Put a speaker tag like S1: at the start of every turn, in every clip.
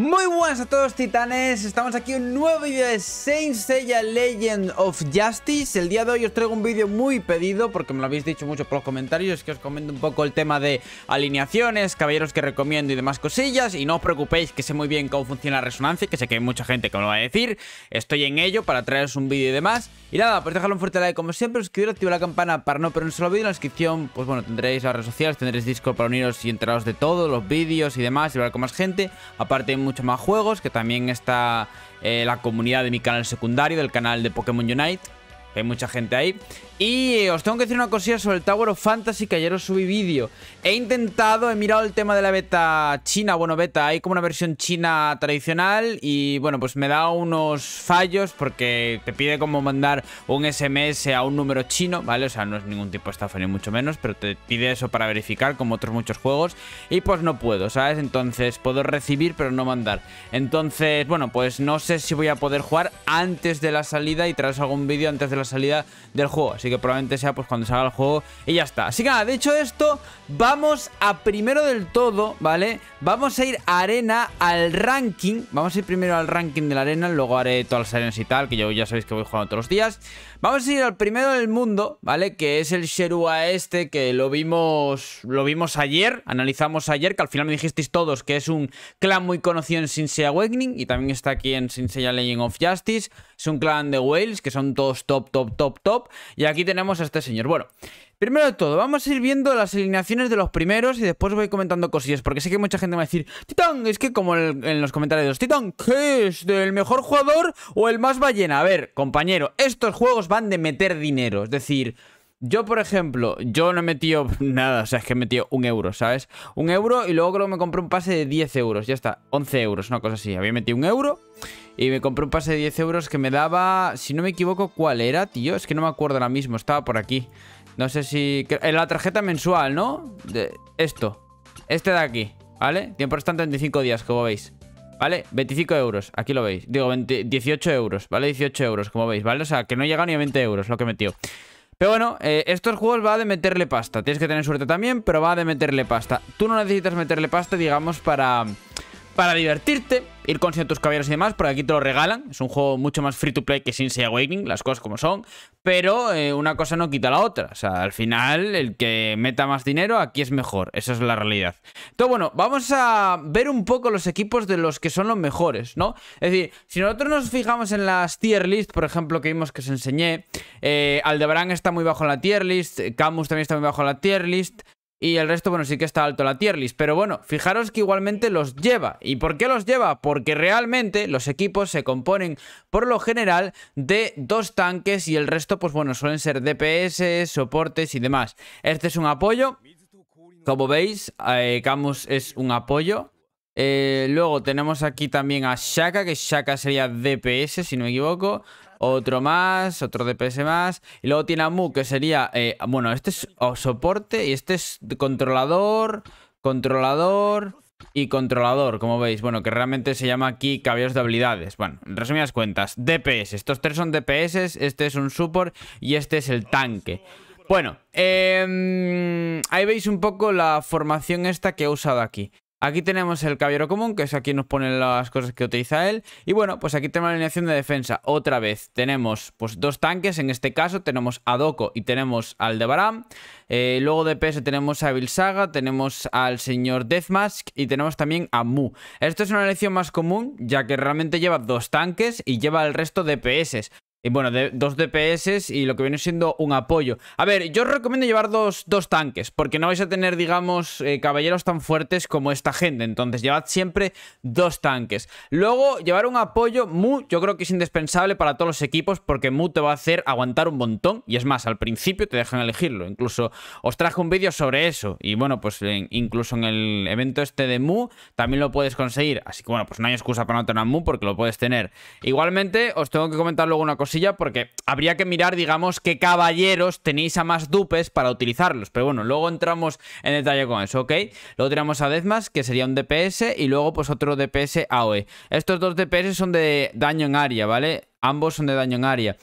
S1: Muy buenas a todos titanes, estamos aquí en un nuevo vídeo de Saint Seiya Legend of Justice El día de hoy os traigo un vídeo muy pedido porque me lo habéis dicho mucho por los comentarios Que os comento un poco el tema de alineaciones, caballeros que recomiendo y demás cosillas Y no os preocupéis que sé muy bien cómo funciona la resonancia, que sé que hay mucha gente que me lo va a decir Estoy en ello para traeros un vídeo y demás Y nada, pues dejad un fuerte like como siempre, suscribiros, activar la campana para no perder un solo vídeo En la descripción, pues bueno, tendréis las redes sociales, tendréis Discord para uniros y enteraros de todos los vídeos y demás Y hablar con más gente, aparte muchos más juegos, que también está eh, la comunidad de mi canal secundario, del canal de Pokémon Unite hay mucha gente ahí. Y eh, os tengo que decir una cosilla sobre el Tower of Fantasy que ayer os subí vídeo. He intentado, he mirado el tema de la beta china, bueno, beta, hay como una versión china tradicional y bueno, pues me da unos fallos porque te pide como mandar un SMS a un número chino, ¿vale? O sea, no es ningún tipo de estafa ni mucho menos, pero te pide eso para verificar como otros muchos juegos y pues no puedo, ¿sabes? Entonces puedo recibir pero no mandar. Entonces, bueno, pues no sé si voy a poder jugar antes de la salida y traes algún vídeo antes de la salida del juego. Así que probablemente sea pues cuando salga el juego y ya está. Así que nada, hecho esto, vamos a primero del todo, ¿vale? Vamos a ir arena al ranking. Vamos a ir primero al ranking de la arena, luego haré todas las arenas y tal, que yo ya sabéis que voy jugando todos los días. Vamos a ir al primero del mundo, ¿vale? Que es el Sherua este, que lo vimos, lo vimos ayer, analizamos ayer, que al final me dijisteis todos que es un clan muy conocido en Sinsei Awakening y también está aquí en Sinsei Legend of Justice. Es un clan de Wales, que son todos top, top, top, top. Y aquí tenemos a este señor. Bueno, Primero de todo, vamos a ir viendo las alineaciones de los primeros y después voy comentando cosillas, porque sé que mucha gente va a decir, ¡Titan! es que como en los comentarios, Titán, ¿qué es? ¿Del mejor jugador o el más ballena? A ver, compañero, estos juegos van de meter dinero. Es decir, yo, por ejemplo, yo no he metido nada, o sea, es que he metido un euro, ¿sabes? Un euro y luego creo que me compré un pase de 10 euros, ya está, 11 euros, una cosa así. Había metido un euro y me compré un pase de 10 euros que me daba, si no me equivoco, ¿cuál era, tío? Es que no me acuerdo ahora mismo, estaba por aquí. No sé si... En la tarjeta mensual, ¿no? De esto. Este de aquí, ¿vale? Tiempo restante 25 días, como veis. ¿Vale? 25 euros, aquí lo veis Digo, 18 euros, ¿vale? 18 euros, como veis, ¿vale? O sea, que no llega ni a 20 euros lo que metió pero bueno, eh, estos juegos va de meterle pasta Tienes que tener suerte también, pero va de meterle pasta Tú no necesitas meterle pasta, digamos, para para divertirte, ir con tus caballeros y demás, porque aquí te lo regalan. Es un juego mucho más free to play que Sin Awakening, las cosas como son. Pero eh, una cosa no quita la otra. O sea, al final, el que meta más dinero aquí es mejor. Esa es la realidad. Entonces, bueno, vamos a ver un poco los equipos de los que son los mejores, ¿no? Es decir, si nosotros nos fijamos en las tier list, por ejemplo, que vimos que os enseñé, eh, está muy bajo en la tier list, Camus también está muy bajo en la tier list, y el resto, bueno, sí que está alto la tier list. Pero bueno, fijaros que igualmente los lleva. ¿Y por qué los lleva? Porque realmente los equipos se componen por lo general de dos tanques y el resto, pues bueno, suelen ser DPS, soportes y demás. Este es un apoyo. Como veis, eh, Camus es un apoyo. Eh, luego tenemos aquí también a Shaka, que Shaka sería DPS, si no me equivoco. Otro más, otro DPS más. Y luego tiene a Mu, que sería... Eh, bueno, este es soporte y este es controlador, controlador y controlador, como veis. Bueno, que realmente se llama aquí cabellos de habilidades. Bueno, en resumidas cuentas, DPS. Estos tres son DPS, este es un support y este es el tanque. Bueno, em, ahí veis un poco la formación esta que he usado aquí. Aquí tenemos el caballero común, que es aquí nos pone las cosas que utiliza él. Y bueno, pues aquí tenemos la alineación de defensa. Otra vez tenemos pues dos tanques, en este caso tenemos a Doko y tenemos al de eh, luego de PS tenemos a Vilsaga, tenemos al señor Deathmask y tenemos también a Mu. Esto es una elección más común, ya que realmente lleva dos tanques y lleva el resto de PS. Y eh, bueno, de, dos DPS y lo que viene siendo un apoyo. A ver, yo os recomiendo llevar dos, tanques, porque no vais a tener, digamos, eh, caballeros tan fuertes como esta gente. Entonces, llevad siempre dos tanques. Luego, llevar un apoyo Mu, yo creo que es indispensable para todos los equipos, porque Mu te va a hacer aguantar un montón. Y es más, al principio te dejan elegirlo. Incluso os traje un vídeo sobre eso. Y bueno, pues incluso en el evento este de Mu también lo puedes conseguir. Así que bueno, pues no hay excusa para no tener a Mu, porque lo puedes tener. Igualmente, os tengo que comentar luego una cosa porque habría que mirar, digamos, qué caballeros tenéis a más dupes para utilizarlos. Pero bueno, luego entramos en detalle con eso, ¿ok? Luego tiramos a más que sería un DPS, y luego pues otro DPS AOE. Estos dos DPS son de daño en área, ¿vale? Ambos son de daño en área.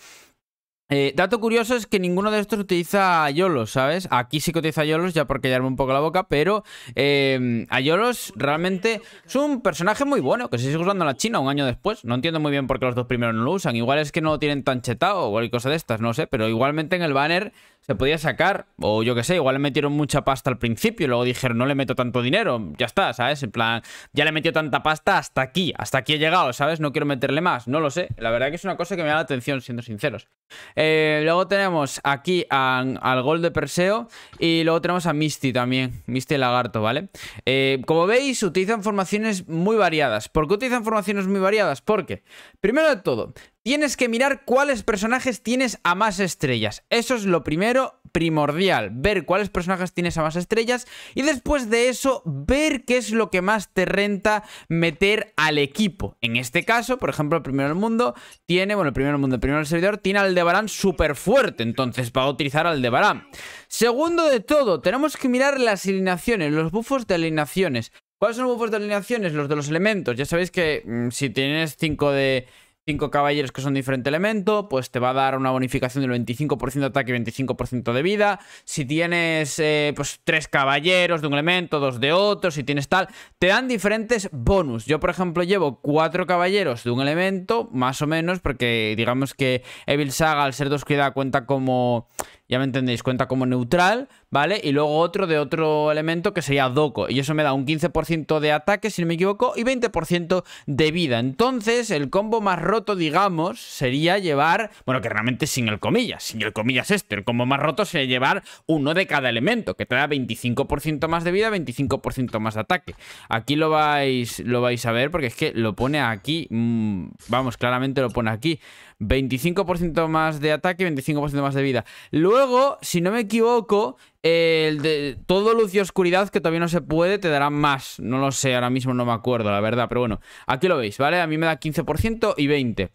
S1: Eh, dato curioso es que ninguno de estos utiliza Yolos, ¿sabes? Aquí sí que utiliza Yolos, ya por callarme un poco la boca, pero em, a Yolos realmente es un personaje muy bueno, que se sigue usando en la China un año después. No entiendo muy bien por qué los dos primeros no lo usan. Igual es que no lo tienen tan chetado o hay cosa de estas, no sé, pero igualmente en el banner se podía sacar, o yo qué sé, igual le metieron mucha pasta al principio y luego dijeron, no le meto tanto dinero, ya está, ¿sabes? En plan, ya le metió tanta pasta hasta aquí, hasta aquí he llegado, ¿sabes? No quiero meterle más, no lo sé. La verdad que es una cosa que me da la atención, siendo sinceros. Eh, luego tenemos aquí al gol de Perseo y luego tenemos a Misty también, Misty Lagarto, ¿vale? Eh, como veis, utilizan formaciones muy variadas. ¿Por qué utilizan formaciones muy variadas? Porque, primero de todo, Tienes que mirar cuáles personajes tienes a más estrellas. Eso es lo primero primordial, ver cuáles personajes tienes a más estrellas y después de eso ver qué es lo que más te renta meter al equipo. En este caso, por ejemplo, el primero del mundo tiene, bueno, el primero del mundo, el primero del servidor tiene al súper fuerte, entonces va a utilizar al Debarán. Segundo de todo, tenemos que mirar las alineaciones, los buffos de alineaciones. ¿Cuáles son los buffos de alineaciones? Los de los elementos. Ya sabéis que mm, si tienes 5 de 5 caballeros que son diferente elemento, pues te va a dar una bonificación del 25% de ataque y 25% de vida. Si tienes eh, pues 3 caballeros de un elemento, dos de otro, si tienes tal, te dan diferentes bonus. Yo, por ejemplo, llevo 4 caballeros de un elemento, más o menos, porque digamos que Evil Saga, al ser dos da cuenta como ya me entendéis, cuenta como neutral, ¿vale? Y luego otro de otro elemento que sería Doco, y eso me da un 15% de ataque, si no me equivoco, y 20% de vida. Entonces, el combo más roto, digamos, sería llevar, bueno, que realmente sin el comillas, sin el comillas este, el combo más roto sería llevar uno de cada elemento, que trae 25% más de vida, 25% más de ataque. Aquí lo vais, lo vais a ver, porque es que lo pone aquí, mm, vamos, claramente lo pone aquí, 25% más de ataque, 25% más de vida. Luego Luego, si no me equivoco, el de todo luz y oscuridad que todavía no se puede te dará más. No lo sé, ahora mismo no me acuerdo, la verdad. Pero bueno, aquí lo veis, ¿vale? A mí me da 15% y 20%.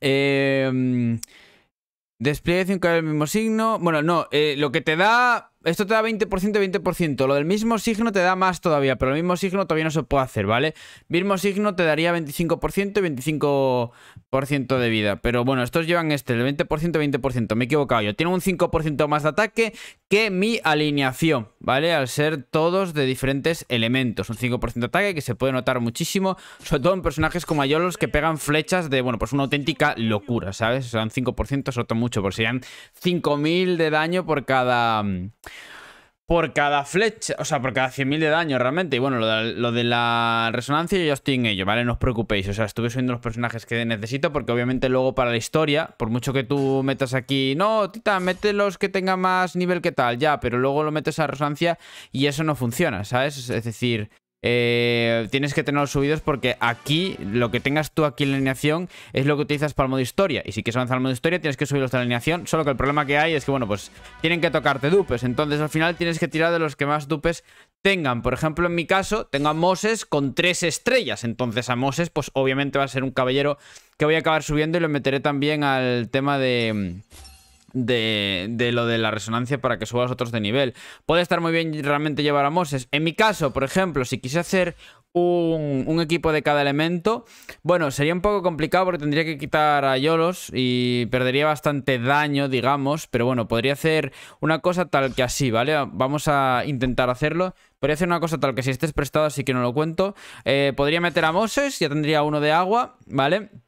S1: Em, despliegue 5 el mismo signo. Bueno, no, eh, lo que te da esto te da 20%, 20%. Lo del mismo signo te da más todavía, pero el mismo signo todavía no se puede hacer, ¿vale? Mismo signo te daría 25% y 25% de vida. Pero bueno, estos llevan este, el 20%, 20%. Me he equivocado yo. Tiene un 5% más de ataque que mi alineación, ¿vale? Al ser todos de diferentes elementos. Un 5% de ataque que se puede notar muchísimo, sobre todo en personajes como los que pegan flechas de, bueno, pues una auténtica locura, ¿sabes? O sea, un 5% es otro mucho, porque serían 5.000 de daño por cada... Mm, por cada flecha, o sea, por cada 100.000 de daño realmente. Y bueno, lo de, la resonancia yo estoy en ello, ¿vale? No os preocupéis, o sea, estuve subiendo los personajes que necesito porque obviamente luego para la historia, por mucho que tú metas aquí, no, tita, mete los que tengan más nivel que tal, ya, pero luego lo metes a resonancia y eso no funciona, ¿sabes? Es decir, eh, tienes que tener los subidos porque aquí, lo que tengas tú aquí en la alineación es lo que utilizas para el modo historia. Y si quieres avanzar al modo historia, tienes que subirlos de la alineación. Solo que el problema que hay es que, bueno, pues tienen que tocarte dupes. Entonces al final tienes que tirar de los que más dupes tengan. Por ejemplo, en mi caso, tengo a Moses con tres estrellas. Entonces a Moses, pues obviamente va a ser un caballero que voy a acabar subiendo y lo meteré también al tema de de, lo de la resonancia para que suba los otros de nivel. Puede estar muy bien realmente llevar a Moses. En mi caso, por ejemplo, si quise hacer un, equipo de cada elemento, bueno, sería un poco complicado porque tendría que quitar a Yolos y perdería bastante daño, digamos, pero bueno, podría hacer una cosa tal que así, ¿vale? Vamos a intentar hacerlo. Podría hacer una cosa tal que si estés prestado, así que no lo cuento. Eh, podría meter a Moses, ya tendría uno de agua, ¿vale? vale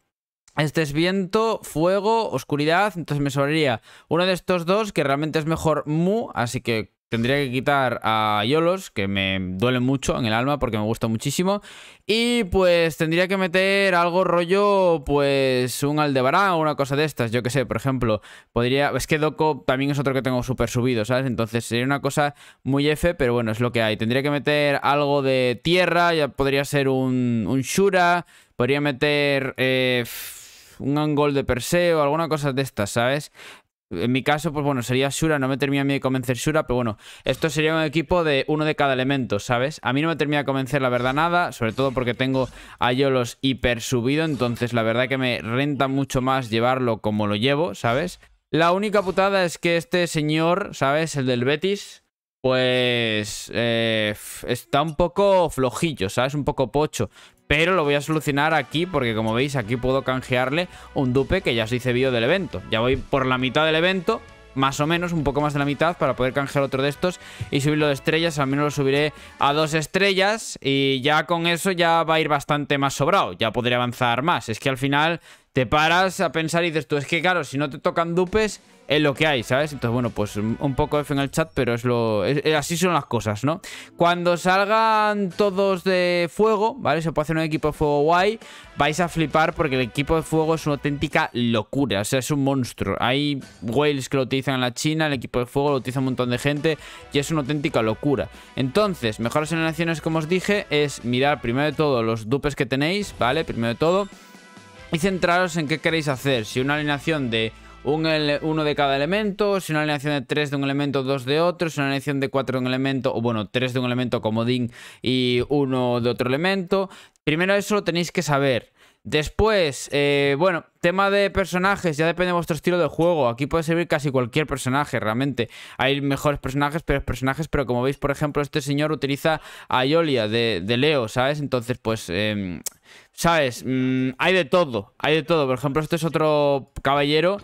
S1: este es viento, fuego, oscuridad, entonces me sobraría uno de estos dos, que realmente es mejor Mu, así que tendría que quitar a Yolos, que me duele mucho en el alma porque me gusta muchísimo, y pues tendría que meter algo rollo, pues un Aldebarán o una cosa de estas, yo que sé, por ejemplo, podría, es que Doco también es otro que tengo súper subido, ¿sabes? Entonces sería una cosa muy F, pero bueno, es lo que hay. Tendría que meter algo de tierra, ya podría ser un, un Shura, podría meter... Eh, un gol de o alguna cosa de estas, ¿sabes? En mi caso, pues bueno, sería Shura, no me termina a mí de convencer Shura, pero bueno, esto sería un equipo de uno de cada elemento, ¿sabes? A mí no me termina de convencer, la verdad, nada, sobre todo porque tengo a Yolos hiper subido, entonces la verdad que me renta mucho más llevarlo como lo llevo, ¿sabes? La única putada es que este señor, ¿sabes? El del Betis, pues eh, está un poco flojillo, ¿sabes? Un poco pocho pero lo voy a solucionar aquí porque como veis aquí puedo canjearle un dupe que ya se hice vídeo del evento. Ya voy por la mitad del evento, más o menos, un poco más de la mitad para poder canjear otro de estos y subirlo de estrellas, al menos lo subiré a dos estrellas y ya con eso ya va a ir bastante más sobrado, ya podré avanzar más, es que al final te paras a pensar y dices tú, es que claro, si no te tocan dupes es lo que hay, ¿sabes? Entonces, bueno, pues un poco F en el chat, pero es lo. así son las cosas, ¿no? Cuando salgan todos de fuego, ¿vale? Se puede hacer un equipo de fuego guay. Vais a flipar porque el equipo de fuego es una auténtica locura. O sea, es un monstruo. Hay whales que lo utilizan en la China, el equipo de fuego lo utiliza un montón de gente y es una auténtica locura. Entonces, mejores alineaciones, como os dije, es mirar primero de todo los dupes que tenéis, ¿vale? Primero de todo. Y centraros en qué queréis hacer. Si una alineación de uno de cada elemento, si una alineación de tres de un elemento, dos de otro, si una alineación de cuatro de un elemento, o bueno, tres de un elemento comodín y uno de otro elemento. Primero eso lo tenéis que saber. Después, eh, bueno, tema de personajes, ya depende de vuestro estilo de juego. Aquí puede servir casi cualquier personaje, realmente. Hay mejores personajes, pero personajes, pero como veis, por ejemplo, este señor utiliza a Yolia de, Leo, ¿sabes? Entonces, pues... Em, ¿Sabes? Mm, hay de todo, hay de todo. Por ejemplo, este es otro caballero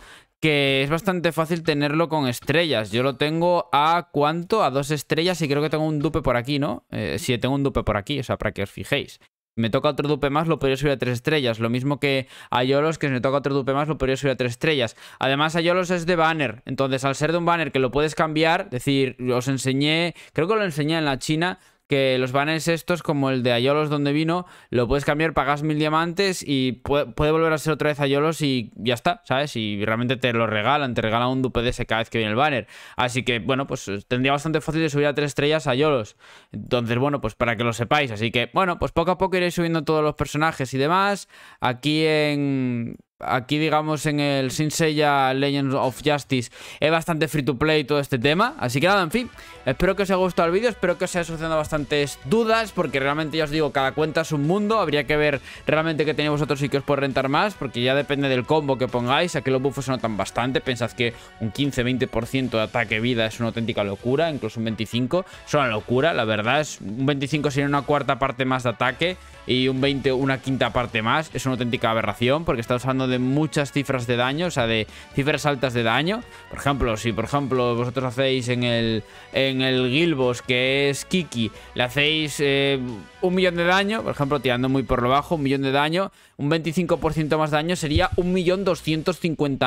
S1: que es bastante fácil tenerlo con estrellas. Yo lo tengo a cuánto? A dos estrellas y creo que tengo un dupe por aquí, ¿no? Si eh, sí, tengo un dupe por aquí, o sea, para que os fijéis. Me toca otro dupe más, lo podría subir a tres estrellas. Lo mismo que a Yolos, que si me toca otro dupe más, lo podría subir a tres estrellas. Además, a Yolos es de banner. Entonces, al ser de un banner que lo puedes cambiar, es decir, os enseñé, creo que lo enseñé en la China, que los banners estos, como el de Ayolos donde vino, lo puedes cambiar, pagas mil diamantes y puede, volver a ser otra vez Ayolos y ya está, ¿sabes? Y realmente te lo regalan, te regalan un ese cada vez que viene el banner. Así que, bueno, pues eh, tendría bastante fácil de subir a tres estrellas a Ayolos. Entonces, bueno, pues para que lo sepáis. Así que, bueno, pues poco a poco iréis subiendo todos los personajes y demás. Aquí en aquí digamos en el Sin Sinseya Legends of Justice es bastante free to play todo este tema así que nada, en fin, espero que os haya gustado el vídeo espero que os haya solucionado bastantes dudas porque realmente ya os digo, cada cuenta es un mundo habría que ver realmente qué tenéis vosotros y qué os puede rentar más, porque ya depende del combo que pongáis, aquí los buffos se notan bastante pensad que un 15-20% de ataque vida es una auténtica locura, incluso un 25 es una locura, la verdad un 25 sería una cuarta parte más de ataque y un 20 una quinta parte más, es una auténtica aberración porque está usando de muchas cifras de daño, o sea, de cifras altas de daño. Por ejemplo, si por ejemplo vosotros hacéis en el, en el Gilbos, que es Kiki, le hacéis eh, un millón de daño, por ejemplo, tirando muy por lo bajo, un millón de daño, un 25% más daño sería un millón doscientos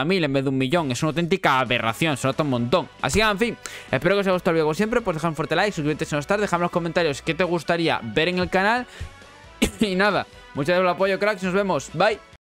S1: mil en vez de un millón. Es una auténtica aberración, se nota un montón. Así que, en fin, espero que os haya gustado el video como siempre. Pues dejad un fuerte like, suscríbete si no estás, dejadme en los comentarios qué te gustaría ver en el canal. y nada, muchas gracias por el apoyo, cracks. Nos vemos. Bye.